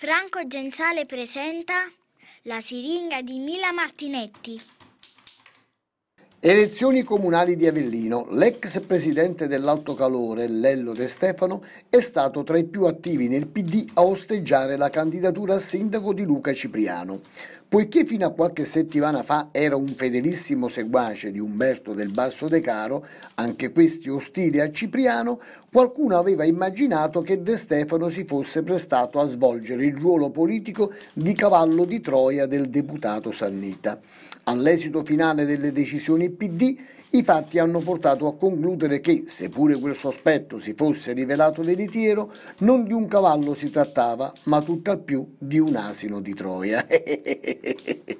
Franco Genzale presenta La siringa di Mila Martinetti. Elezioni comunali di Avellino. L'ex presidente dell'Alto Calore, Lello De Stefano, è stato tra i più attivi nel PD a osteggiare la candidatura a sindaco di Luca Cipriano. Poiché fino a qualche settimana fa era un fedelissimo seguace di Umberto del Basso De Caro, anche questi ostili a Cipriano, qualcuno aveva immaginato che De Stefano si fosse prestato a svolgere il ruolo politico di cavallo di Troia del deputato Sannita. All'esito finale delle decisioni nel PD, i fatti hanno portato a concludere che, seppure quel sospetto si fosse rivelato veritiero, non di un cavallo si trattava, ma tutt'al più di un asino di Troia.